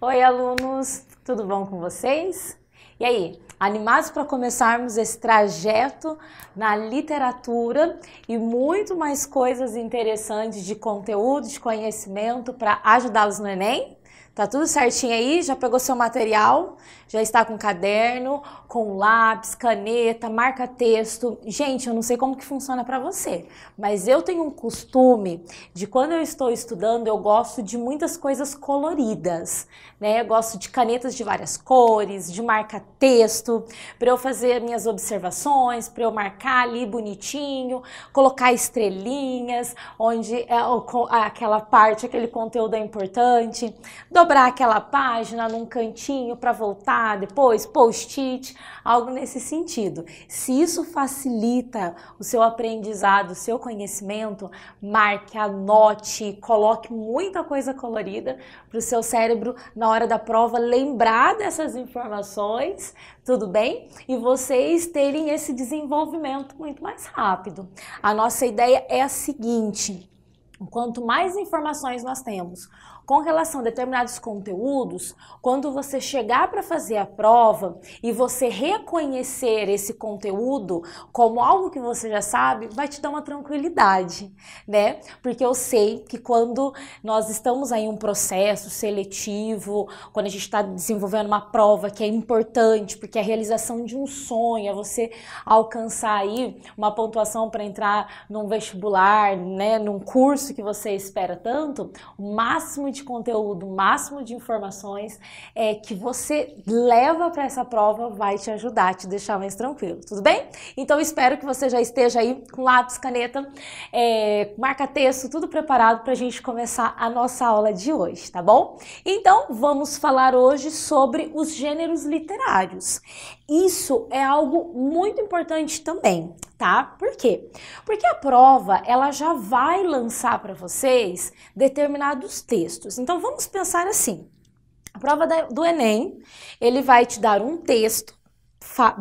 Oi, alunos, tudo bom com vocês? E aí, animados para começarmos esse trajeto na literatura e muito mais coisas interessantes de conteúdo, de conhecimento para ajudá-los no Enem? Tá tudo certinho aí? Já pegou seu material? Já está com caderno com lápis, caneta, marca texto. Gente, eu não sei como que funciona para você, mas eu tenho um costume de quando eu estou estudando, eu gosto de muitas coisas coloridas, né? Eu gosto de canetas de várias cores, de marca texto, para eu fazer minhas observações, para eu marcar ali bonitinho, colocar estrelinhas onde é aquela parte, aquele conteúdo é importante, dobrar aquela página num cantinho para voltar depois, post-it algo nesse sentido. Se isso facilita o seu aprendizado, o seu conhecimento, marque, anote, coloque muita coisa colorida para o seu cérebro na hora da prova lembrar dessas informações, tudo bem? E vocês terem esse desenvolvimento muito mais rápido. A nossa ideia é a seguinte: quanto mais informações nós temos, com relação a determinados conteúdos, quando você chegar para fazer a prova e você reconhecer esse conteúdo como algo que você já sabe, vai te dar uma tranquilidade, né? Porque eu sei que quando nós estamos aí em um processo seletivo, quando a gente está desenvolvendo uma prova que é importante, porque é a realização de um sonho, é você alcançar aí uma pontuação para entrar num vestibular, né, num curso que você espera tanto, o máximo de conteúdo, o máximo de informações é, que você leva para essa prova vai te ajudar, te deixar mais tranquilo, tudo bem? Então espero que você já esteja aí com lápis, caneta, é, marca-texto, tudo preparado para a gente começar a nossa aula de hoje, tá bom? Então vamos falar hoje sobre os gêneros literários. Isso é algo muito importante também, tá? Por quê? Porque a prova, ela já vai lançar para vocês determinados textos. Então vamos pensar assim. A prova do ENEM, ele vai te dar um texto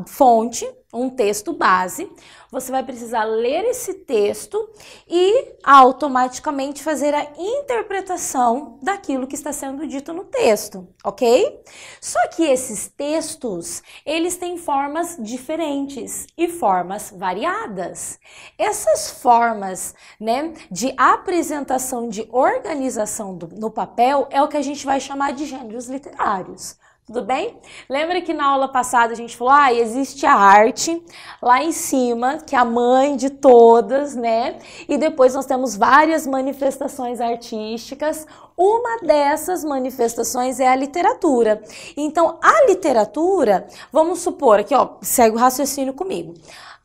fonte um texto base, você vai precisar ler esse texto e automaticamente fazer a interpretação daquilo que está sendo dito no texto, ok? Só que esses textos, eles têm formas diferentes e formas variadas. Essas formas, né, de apresentação, de organização do, no papel é o que a gente vai chamar de gêneros literários. Tudo bem? Lembra que na aula passada a gente falou: ah, existe a arte lá em cima, que é a mãe de todas, né? E depois nós temos várias manifestações artísticas. Uma dessas manifestações é a literatura. Então, a literatura, vamos supor aqui, ó, segue o raciocínio comigo.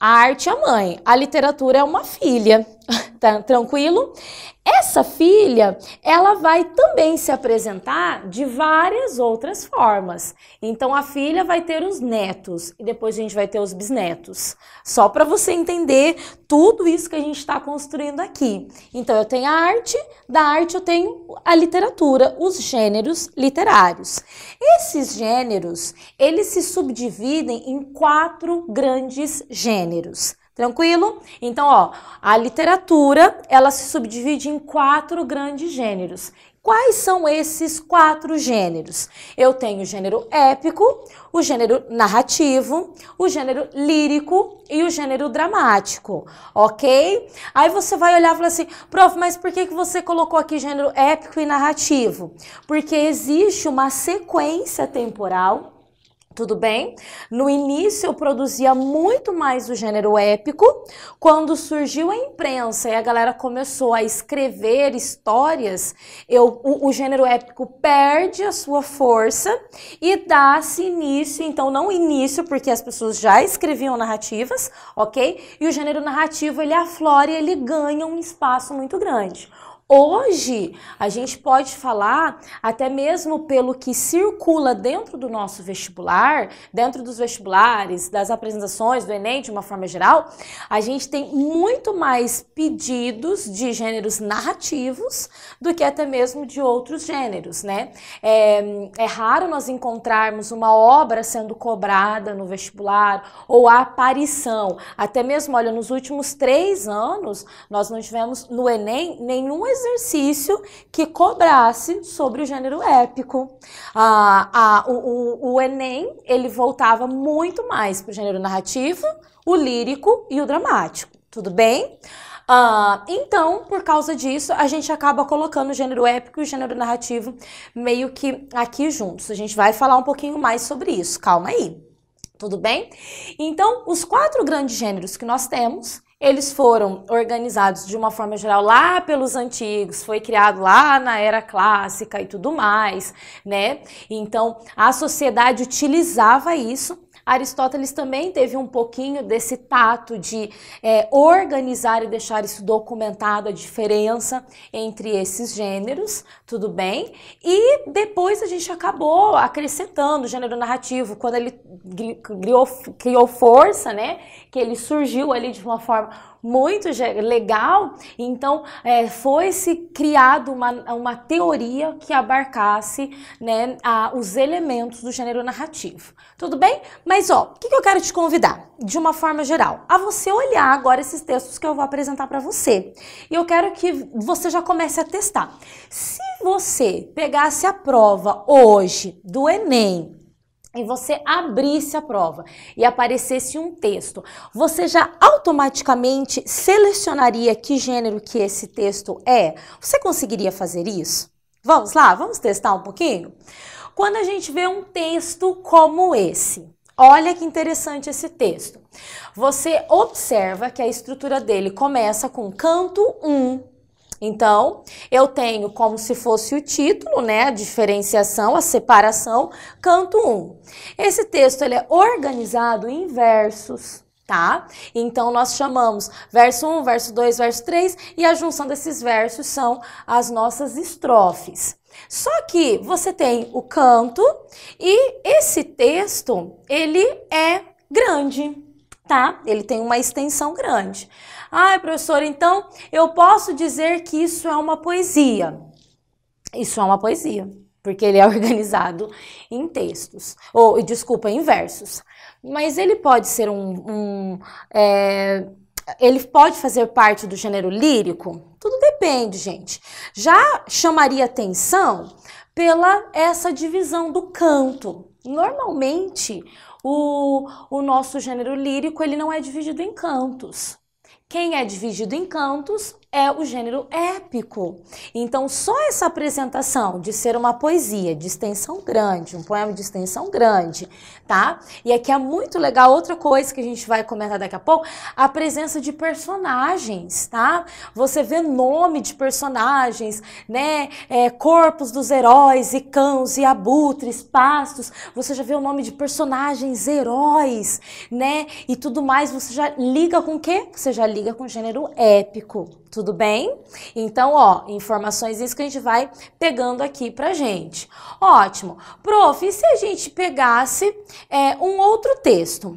A arte é a mãe, a literatura é uma filha, tá tranquilo? Essa filha, ela vai também se apresentar de várias outras formas. Então a filha vai ter os netos e depois a gente vai ter os bisnetos. Só para você entender tudo isso que a gente está construindo aqui. Então, eu tenho a arte, da arte eu tenho a literatura, os gêneros literários. Esses gêneros, eles se subdividem em quatro grandes gêneros. Tranquilo? Então, ó, a literatura, ela se subdivide em quatro grandes gêneros, Quais são esses quatro gêneros? Eu tenho o gênero épico, o gênero narrativo, o gênero lírico e o gênero dramático, ok? Aí você vai olhar e falar assim, prof, mas por que, que você colocou aqui gênero épico e narrativo? Porque existe uma sequência temporal tudo bem? No início eu produzia muito mais o gênero épico, quando surgiu a imprensa e a galera começou a escrever histórias, eu, o, o gênero épico perde a sua força e dá-se início, então não início, porque as pessoas já escreviam narrativas, ok? E o gênero narrativo ele aflora e ele ganha um espaço muito grande. Hoje, a gente pode falar, até mesmo pelo que circula dentro do nosso vestibular, dentro dos vestibulares, das apresentações, do Enem, de uma forma geral, a gente tem muito mais pedidos de gêneros narrativos do que até mesmo de outros gêneros, né? É, é raro nós encontrarmos uma obra sendo cobrada no vestibular ou a aparição. Até mesmo, olha, nos últimos três anos, nós não tivemos no Enem nenhum exercício que cobrasse sobre o gênero épico. Ah, ah, o, o, o Enem, ele voltava muito mais para o gênero narrativo, o lírico e o dramático, tudo bem? Uh, então, por causa disso, a gente acaba colocando o gênero épico e o gênero narrativo meio que aqui juntos. A gente vai falar um pouquinho mais sobre isso, calma aí. Tudo bem? Então, os quatro grandes gêneros que nós temos eles foram organizados de uma forma geral lá pelos antigos, foi criado lá na era clássica e tudo mais, né? Então a sociedade utilizava isso Aristóteles também teve um pouquinho desse tato de é, organizar e deixar isso documentado, a diferença entre esses gêneros, tudo bem? E depois a gente acabou acrescentando o gênero narrativo, quando ele criou, criou força, né? Que ele surgiu ali de uma forma muito legal. Então, é, foi-se criado uma, uma teoria que abarcasse né, a, os elementos do gênero narrativo. Tudo bem? Mas, ó, o que, que eu quero te convidar, de uma forma geral? A você olhar agora esses textos que eu vou apresentar para você. E eu quero que você já comece a testar. Se você pegasse a prova hoje do Enem, e você abrisse a prova e aparecesse um texto, você já automaticamente selecionaria que gênero que esse texto é? Você conseguiria fazer isso? Vamos lá, vamos testar um pouquinho? Quando a gente vê um texto como esse, olha que interessante esse texto. Você observa que a estrutura dele começa com canto 1, um, então, eu tenho como se fosse o título, né, a diferenciação, a separação, canto 1. Esse texto ele é organizado em versos, tá? Então, nós chamamos verso 1, verso 2, verso 3 e a junção desses versos são as nossas estrofes. Só que você tem o canto e esse texto, ele é grande, tá? Ele tem uma extensão grande. Ah, professor, então eu posso dizer que isso é uma poesia. Isso é uma poesia, porque ele é organizado em textos, ou desculpa, em versos. Mas ele pode ser um. um é, ele pode fazer parte do gênero lírico? Tudo depende, gente. Já chamaria atenção pela essa divisão do canto. Normalmente, o, o nosso gênero lírico ele não é dividido em cantos. Quem é dividido em cantos é o gênero épico. Então, só essa apresentação de ser uma poesia de extensão grande, um poema de extensão grande, tá? E aqui é muito legal outra coisa que a gente vai comentar daqui a pouco, a presença de personagens, tá? Você vê nome de personagens, né? É, corpos dos heróis e cãos e abutres, pastos. Você já vê o nome de personagens, heróis, né? E tudo mais. Você já liga com o quê? Você já liga com o gênero épico. Tudo bem? Então, ó, informações isso que a gente vai pegando aqui pra gente. Ótimo. Prof, e se a gente pegasse é, um outro texto?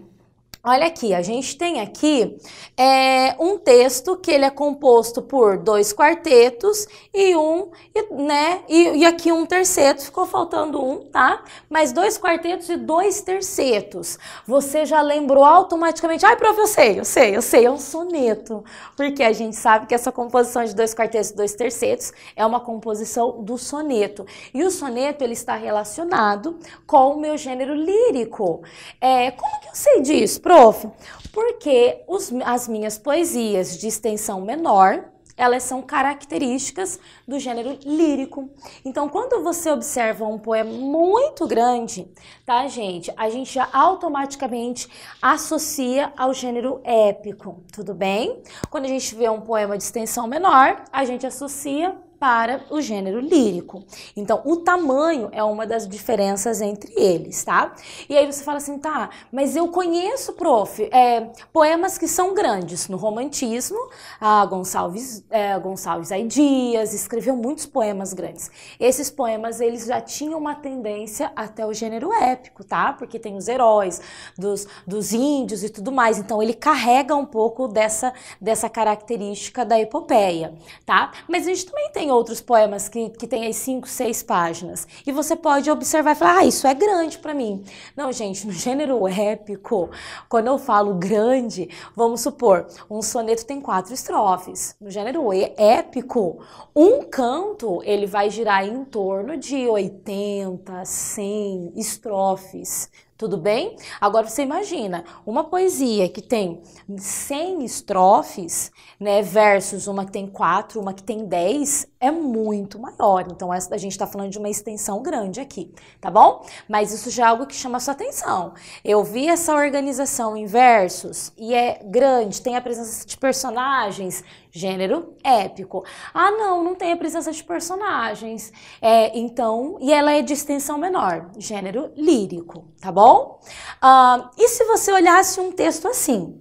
Olha aqui, a gente tem aqui é, um texto que ele é composto por dois quartetos e um, e, né? E, e, aqui um terceto, ficou faltando um, tá? Mas dois quartetos e dois tercetos. Você já lembrou automaticamente, ai, prof, eu sei, eu sei, eu sei, é um soneto. Porque a gente sabe que essa composição de dois quartetos e dois tercetos é uma composição do soneto. E o soneto, ele está relacionado com o meu gênero lírico. É, como que eu sei disso, Prof, porque os, as minhas poesias de extensão menor, elas são características do gênero lírico. Então, quando você observa um poema muito grande, tá, gente? A gente já automaticamente associa ao gênero épico, tudo bem? Quando a gente vê um poema de extensão menor, a gente associa para o gênero lírico. Então, o tamanho é uma das diferenças entre eles, tá? E aí você fala assim, tá, mas eu conheço, prof, é, poemas que são grandes no romantismo. A Gonçalves, é, Gonçalves Dias escreveu muitos poemas grandes. Esses poemas, eles já tinham uma tendência até o gênero épico, tá? Porque tem os heróis dos, dos índios e tudo mais. Então, ele carrega um pouco dessa, dessa característica da epopeia, tá? Mas a gente também tem outros poemas que, que tem aí cinco, seis páginas. E você pode observar e falar, ah, isso é grande para mim. Não, gente, no gênero épico, quando eu falo grande, vamos supor, um soneto tem quatro estrofes. No gênero é, épico, um canto, ele vai girar em torno de 80, 100 estrofes. Tudo bem? Agora você imagina uma poesia que tem 100 estrofes, né, versus uma que tem 4, uma que tem 10, é muito maior. Então, a gente está falando de uma extensão grande aqui, tá bom? Mas isso já é algo que chama sua atenção. Eu vi essa organização em versos e é grande, tem a presença de personagens, gênero épico. Ah, não, não tem a presença de personagens. É, então, e ela é de extensão menor, gênero lírico, tá bom? Ah, e se você olhasse um texto assim?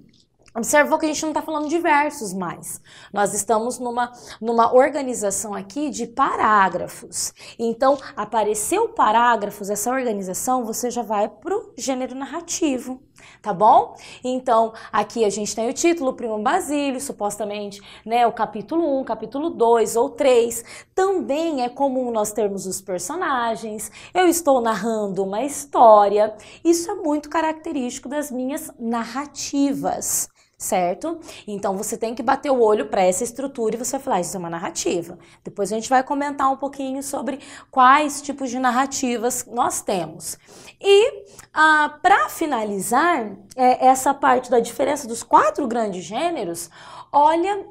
Observou que a gente não está falando de versos mais. Nós estamos numa, numa organização aqui de parágrafos. Então, apareceu parágrafos, essa organização, você já vai para o gênero narrativo, tá bom? Então, aqui a gente tem o título, Primo Basílio, supostamente, né, o capítulo 1, capítulo 2 ou 3. Também é comum nós termos os personagens, eu estou narrando uma história. Isso é muito característico das minhas narrativas certo? Então você tem que bater o olho para essa estrutura e você vai falar, ah, isso é uma narrativa. Depois a gente vai comentar um pouquinho sobre quais tipos de narrativas nós temos. E ah, para finalizar é, essa parte da diferença dos quatro grandes gêneros, olha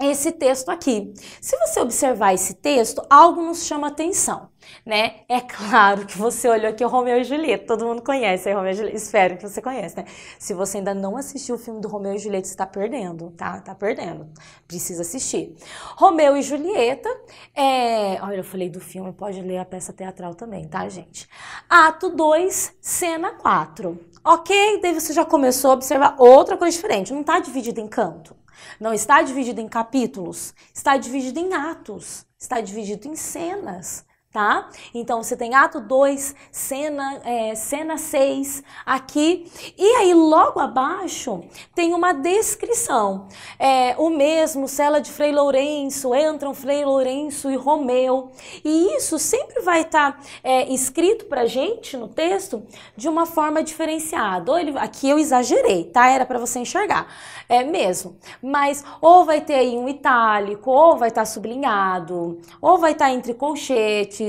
esse texto aqui. Se você observar esse texto, algo nos chama atenção né? É claro que você olhou aqui o Romeu e Julieta, todo mundo conhece aí Romeu e Julieta, espero que você conheça, né? Se você ainda não assistiu o filme do Romeu e Julieta, você tá perdendo, tá? Tá perdendo, precisa assistir. Romeu e Julieta, é... olha, eu falei do filme, pode ler a peça teatral também, tá, gente? Ato 2, cena 4, ok? Daí você já começou a observar outra coisa diferente, não tá dividido em canto. Não está dividido em capítulos, está dividido em atos, está dividido em cenas tá? Então você tem ato 2, cena, é, cena 6 aqui, e aí logo abaixo tem uma descrição. É, o mesmo, cela de Frei Lourenço, entram Frei Lourenço e Romeu, e isso sempre vai estar tá, é, escrito pra gente no texto de uma forma diferenciada. Ou ele, aqui eu exagerei, tá? Era para você enxergar, é mesmo. Mas ou vai ter aí um itálico, ou vai estar tá sublinhado, ou vai estar tá entre colchetes,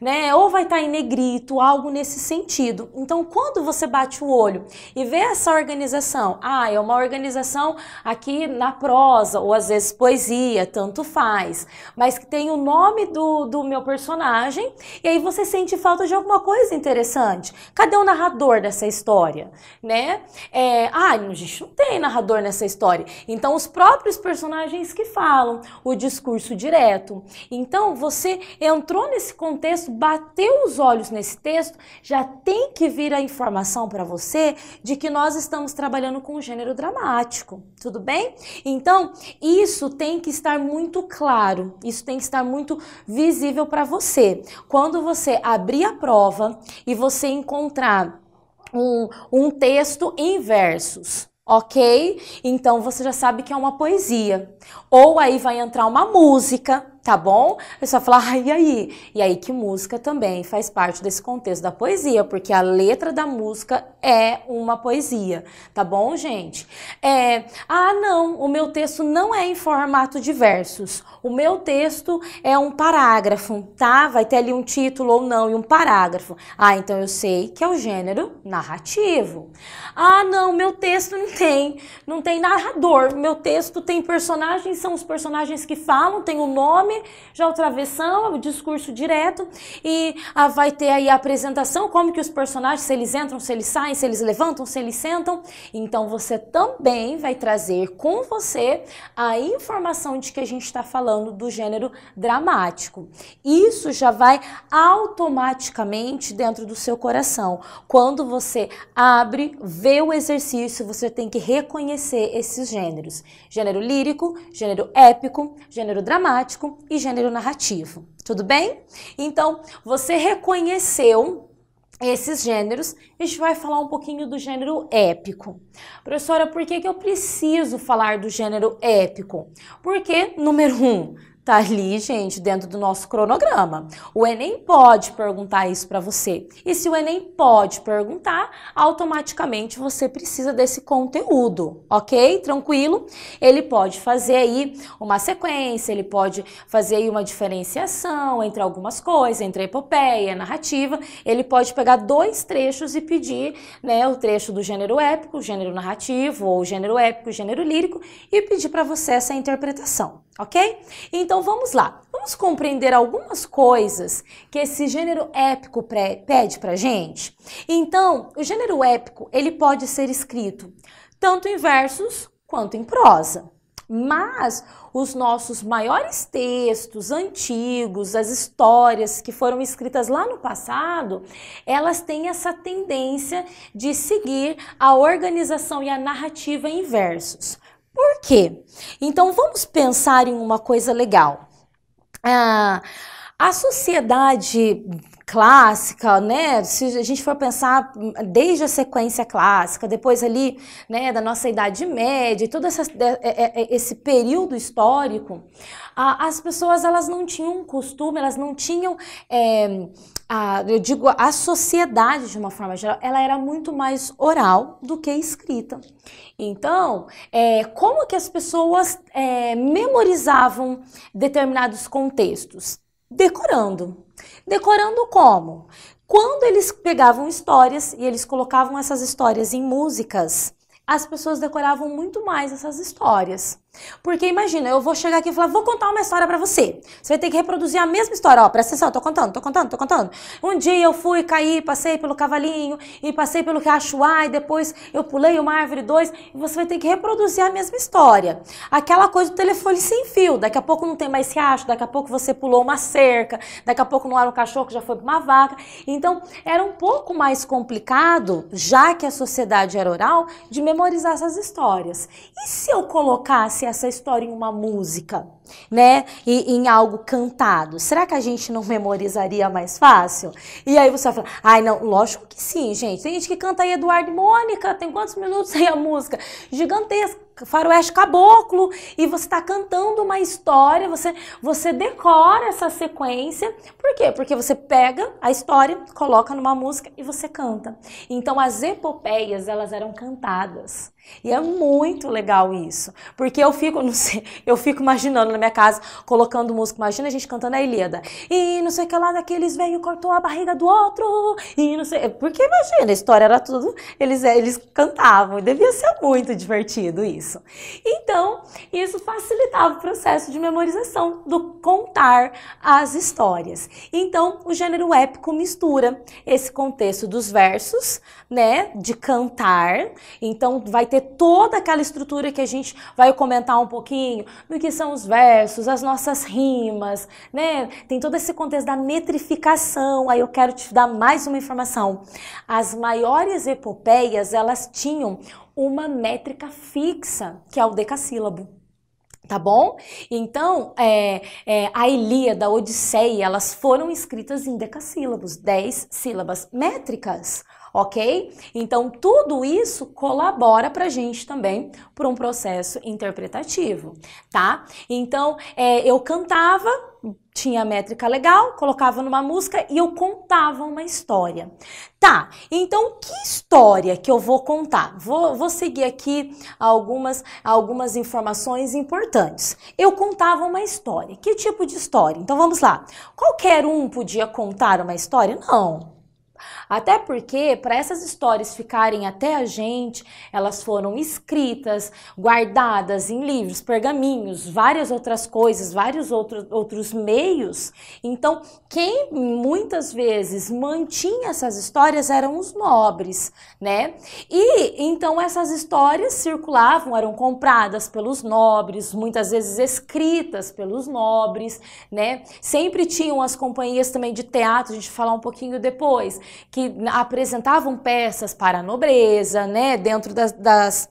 né? Ou vai estar tá em negrito, algo nesse sentido. Então, quando você bate o olho e vê essa organização, ah, é uma organização aqui na prosa, ou às vezes poesia, tanto faz, mas que tem o nome do, do meu personagem, e aí você sente falta de alguma coisa interessante. Cadê o narrador dessa história, né? É, ah, a gente não tem narrador nessa história. Então, os próprios personagens que falam, o discurso direto. Então, você entrou nesse contexto, bateu os olhos nesse texto, já tem que vir a informação para você de que nós estamos trabalhando com gênero dramático, tudo bem? Então, isso tem que estar muito claro, isso tem que estar muito visível para você. Quando você abrir a prova e você encontrar um, um texto em versos, ok? Então você já sabe que é uma poesia. Ou aí vai entrar uma música, tá bom? É só falar ah, e aí? E aí que música também faz parte desse contexto da poesia, porque a letra da música é uma poesia, tá bom, gente? É, ah, não, o meu texto não é em formato de versos. O meu texto é um parágrafo, tá? Vai ter ali um título ou não e um parágrafo. Ah, então eu sei que é o gênero narrativo. Ah, não, meu texto não tem, não tem narrador. Meu texto tem personagens, são os personagens que falam, tem o nome nome, já o travessão, o discurso direto e ah, vai ter aí a apresentação, como que os personagens, se eles entram, se eles saem, se eles levantam, se eles sentam. Então você também vai trazer com você a informação de que a gente está falando do gênero dramático. Isso já vai automaticamente dentro do seu coração. Quando você abre, vê o exercício, você tem que reconhecer esses gêneros: gênero lírico, gênero épico, gênero dramático e gênero narrativo. Tudo bem? Então, você reconheceu esses gêneros, a gente vai falar um pouquinho do gênero épico. Professora, por que, que eu preciso falar do gênero épico? Porque, número um, tá ali, gente, dentro do nosso cronograma. O Enem pode perguntar isso para você. E se o Enem pode perguntar, automaticamente você precisa desse conteúdo, ok? Tranquilo? Ele pode fazer aí uma sequência, ele pode fazer aí uma diferenciação entre algumas coisas, entre a epopeia, a narrativa. Ele pode pegar dois trechos e pedir, né, o trecho do gênero épico, gênero narrativo, ou gênero épico, gênero lírico, e pedir para você essa interpretação ok? Então vamos lá, vamos compreender algumas coisas que esse gênero épico pede pra gente? Então, o gênero épico, ele pode ser escrito tanto em versos quanto em prosa. Mas os nossos maiores textos antigos, as histórias que foram escritas lá no passado, elas têm essa tendência de seguir a organização e a narrativa em versos. Por quê? Então vamos pensar em uma coisa legal. Ah, a sociedade clássica, né? Se a gente for pensar hum, desde a sequência clássica, depois ali, né, da nossa Idade Média, todo essa, é, é, é, esse período histórico, as pessoas elas não tinham um costume, elas não tinham, é, a, eu digo, a sociedade de uma forma geral, ela era muito mais oral do que escrita. Então, é, como que as pessoas é, memorizavam determinados contextos? decorando. Decorando como? Quando eles pegavam histórias e eles colocavam essas histórias em músicas, as pessoas decoravam muito mais essas histórias. Porque imagina, eu vou chegar aqui e falar, vou contar uma história para você. Você vai ter que reproduzir a mesma história. Ó, presta atenção, tô contando, tô contando, tô contando. Um dia eu fui, caí, passei pelo cavalinho e passei pelo A e depois eu pulei uma árvore dois. E você vai ter que reproduzir a mesma história. Aquela coisa do telefone sem fio. Daqui a pouco não tem mais riacho, daqui a pouco você pulou uma cerca, daqui a pouco não era um cachorro que já foi pra uma vaca. Então, era um pouco mais complicado, já que a sociedade era oral, de memorizar essas histórias. E se eu colocasse contasse essa história em uma música, né? E em algo cantado, será que a gente não memorizaria mais fácil? E aí você vai falar, ai não, lógico que sim, gente. Tem gente que canta aí Eduardo e Mônica, tem quantos minutos aí a música? Gigantesca. Faroeste Caboclo e você está cantando uma história, você, você decora essa sequência. Por quê? Porque você pega a história, coloca numa música e você canta. Então as epopeias, elas eram cantadas. E é muito legal isso, porque eu fico, não sei, eu fico imaginando na minha casa, colocando música, imagina a gente cantando a Ilíada. E não sei o que lá daqueles veio cortou a barriga do outro. E não sei, porque imagina, a história era tudo, eles eh, eles cantavam, devia ser muito divertido isso. Então, isso facilitava o processo de memorização do contar as histórias. Então, o gênero épico mistura esse contexto dos versos, né, de cantar. Então, vai ter toda aquela estrutura que a gente vai comentar um pouquinho do que são os versos, as nossas rimas, né? Tem todo esse contexto da metrificação. Aí eu quero te dar mais uma informação. As maiores epopeias, elas tinham uma métrica fixa, que é o decassílabo. Tá bom? Então, é, é, a Ilíada, a Odisseia, elas foram escritas em decassílabos, dez sílabas métricas ok? Então, tudo isso colabora para a gente também para um processo interpretativo, tá? Então, é, eu cantava, tinha métrica legal, colocava numa música e eu contava uma história. Tá, então que história que eu vou contar? Vou, vou seguir aqui algumas, algumas informações importantes. Eu contava uma história. Que tipo de história? Então vamos lá. Qualquer um podia contar uma história? Não. Até porque, para essas histórias ficarem até a gente, elas foram escritas, guardadas em livros, pergaminhos, várias outras coisas, vários outros, outros meios. Então, quem muitas vezes mantinha essas histórias eram os nobres, né? E então essas histórias circulavam, eram compradas pelos nobres, muitas vezes escritas pelos nobres, né? Sempre tinham as companhias também de teatro, a gente falar um pouquinho depois que apresentavam peças para a nobreza, né, dentro das, das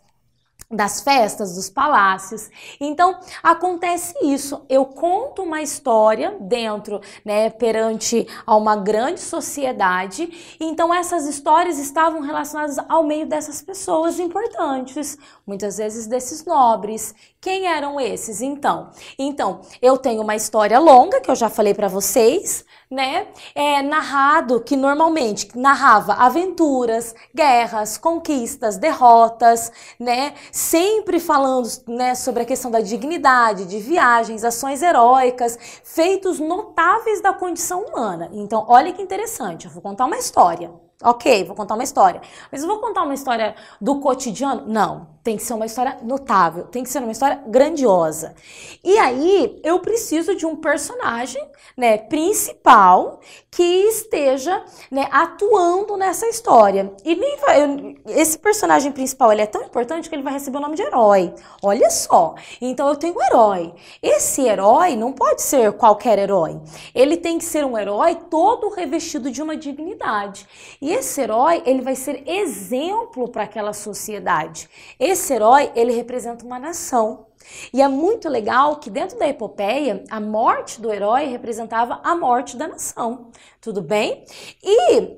das festas, dos palácios. Então, acontece isso. Eu conto uma história dentro, né, perante a uma grande sociedade. Então, essas histórias estavam relacionadas ao meio dessas pessoas importantes, muitas vezes desses nobres quem eram esses então? Então, eu tenho uma história longa que eu já falei para vocês, né? É narrado que normalmente narrava aventuras, guerras, conquistas, derrotas, né? Sempre falando, né, sobre a questão da dignidade, de viagens, ações heróicas, feitos notáveis da condição humana. Então, olha que interessante, eu vou contar uma história. Ok, vou contar uma história. Mas eu vou contar uma história do cotidiano? Não, tem que ser uma história notável, tem que ser uma história grandiosa. E aí eu preciso de um personagem, né, principal que esteja, né, atuando nessa história. E vai, eu, esse personagem principal, ele é tão importante que ele vai receber o nome de herói. Olha só. Então eu tenho um herói. Esse herói não pode ser qualquer herói. Ele tem que ser um herói todo revestido de uma dignidade. E esse herói, ele vai ser exemplo para aquela sociedade. Esse herói, ele representa uma nação. E é muito legal que dentro da epopeia, a morte do herói representava a morte da nação. Tudo bem? E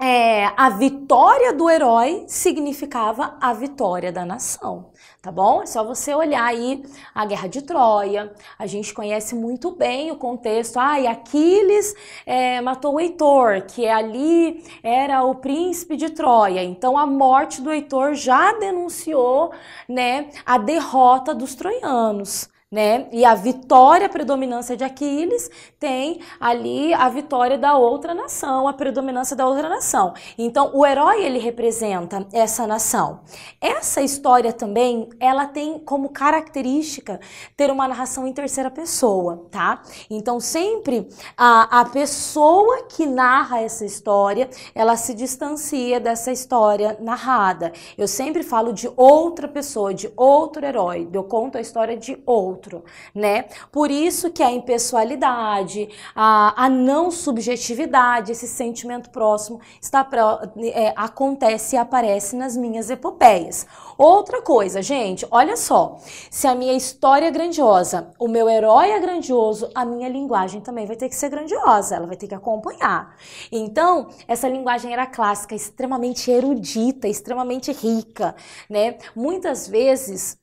é, a vitória do herói significava a vitória da nação tá bom? É só você olhar aí a Guerra de Troia. A gente conhece muito bem o contexto. Ah, e Aquiles é, matou o Heitor, que ali era o príncipe de Troia. Então a morte do Heitor já denunciou, né, a derrota dos troianos né? E a vitória, a predominância de Aquiles, tem ali a vitória da outra nação, a predominância da outra nação. Então, o herói ele representa essa nação. Essa história também, ela tem como característica ter uma narração em terceira pessoa, tá? Então, sempre a, a pessoa que narra essa história, ela se distancia dessa história narrada. Eu sempre falo de outra pessoa, de outro herói. Eu conto a história de outro outro, né? Por isso que a impessoalidade, a, a não subjetividade, esse sentimento próximo está é, acontece e aparece nas minhas epopeias. Outra coisa, gente, olha só, se a minha história é grandiosa, o meu herói é grandioso, a minha linguagem também vai ter que ser grandiosa, ela vai ter que acompanhar. Então, essa linguagem era clássica, extremamente erudita, extremamente rica, né? Muitas vezes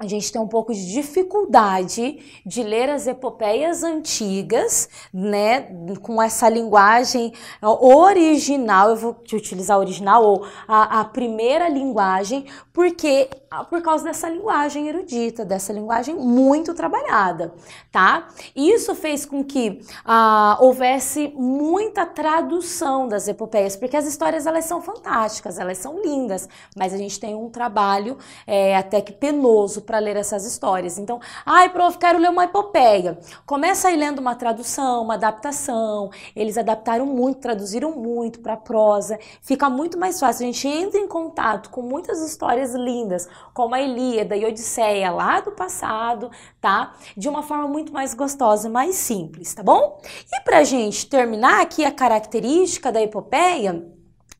a gente tem um pouco de dificuldade de ler as epopeias antigas, né, com essa linguagem é, original, eu vou te utilizar original ou a, a primeira linguagem, porque ah, por causa dessa linguagem erudita, dessa linguagem muito trabalhada, tá? Isso fez com que ah, houvesse muita tradução das epopeias, porque as histórias elas são fantásticas, elas são lindas, mas a gente tem um trabalho é, até que penoso para ler essas histórias. Então, ai, prof, quero ler uma epopeia. Começa aí lendo uma tradução, uma adaptação. Eles adaptaram muito, traduziram muito para prosa. Fica muito mais fácil. A gente entra em contato com muitas histórias lindas como a Ilíada e Odisseia lá do passado, tá? De uma forma muito mais gostosa, mais simples, tá bom? E pra gente terminar aqui a característica da epopeia,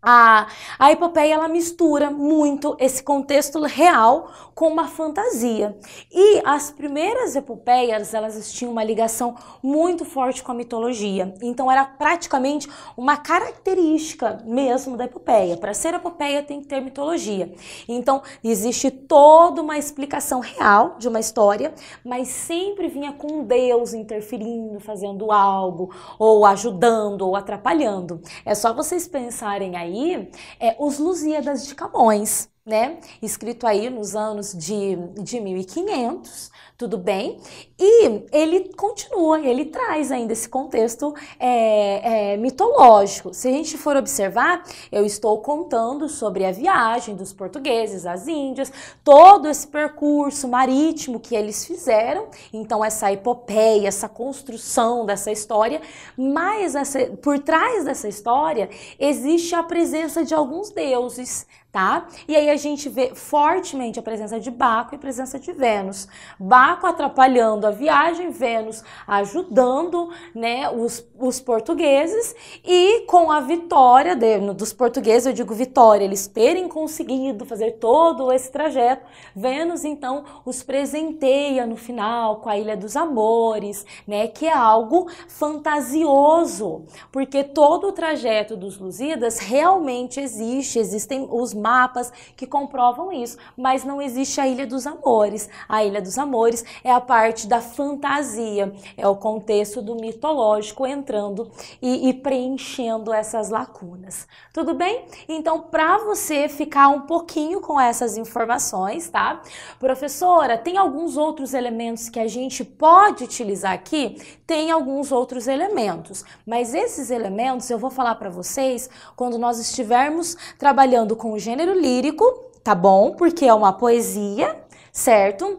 a, a epopeia ela mistura muito esse contexto real com uma fantasia. E as primeiras epopeias, elas tinham uma ligação muito forte com a mitologia. Então era praticamente uma característica mesmo da epopeia. Para ser epopeia tem que ter mitologia. Então existe toda uma explicação real de uma história, mas sempre vinha com Deus interferindo, fazendo algo, ou ajudando, ou atrapalhando. É só vocês pensarem aí aí é Os Lusíadas de Camões né? Escrito aí nos anos de, de 1500, tudo bem? E ele continua, ele traz ainda esse contexto é, é, mitológico. Se a gente for observar, eu estou contando sobre a viagem dos portugueses às Índias, todo esse percurso marítimo que eles fizeram, então essa epopeia, essa construção dessa história, mas essa, por trás dessa história existe a presença de alguns deuses, tá? E aí a gente vê fortemente a presença de Baco e presença de Vênus. Baco atrapalhando a viagem, Vênus ajudando, né, os, os portugueses e com a vitória de, dos portugueses, eu digo vitória, eles terem conseguido fazer todo esse trajeto, Vênus então os presenteia no final com a Ilha dos Amores, né, que é algo fantasioso, porque todo o trajeto dos Lusíadas realmente existe, existem os mapas que comprovam isso, mas não existe a Ilha dos Amores. A Ilha dos Amores é a parte da fantasia, é o contexto do mitológico entrando e, e preenchendo essas lacunas. Tudo bem? Então, para você ficar um pouquinho com essas informações, tá? Professora, tem alguns outros elementos que a gente pode utilizar aqui? Tem alguns outros elementos, mas esses elementos eu vou falar para vocês quando nós estivermos trabalhando com o gênero lírico, tá bom? Porque é uma poesia, certo?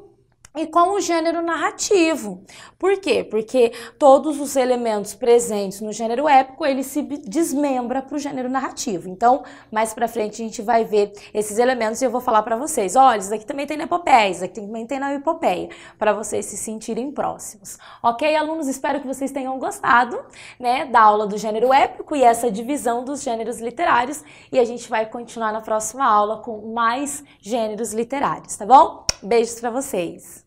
e com o gênero narrativo. Por quê? Porque todos os elementos presentes no gênero épico, ele se desmembra para o gênero narrativo. Então, mais para frente a gente vai ver esses elementos e eu vou falar para vocês, olha, isso aqui também tem na epopeia, isso aqui também tem na epopeia, para vocês se sentirem próximos. OK, alunos, espero que vocês tenham gostado, né, da aula do gênero épico e essa divisão dos gêneros literários e a gente vai continuar na próxima aula com mais gêneros literários, tá bom? Beijos para vocês.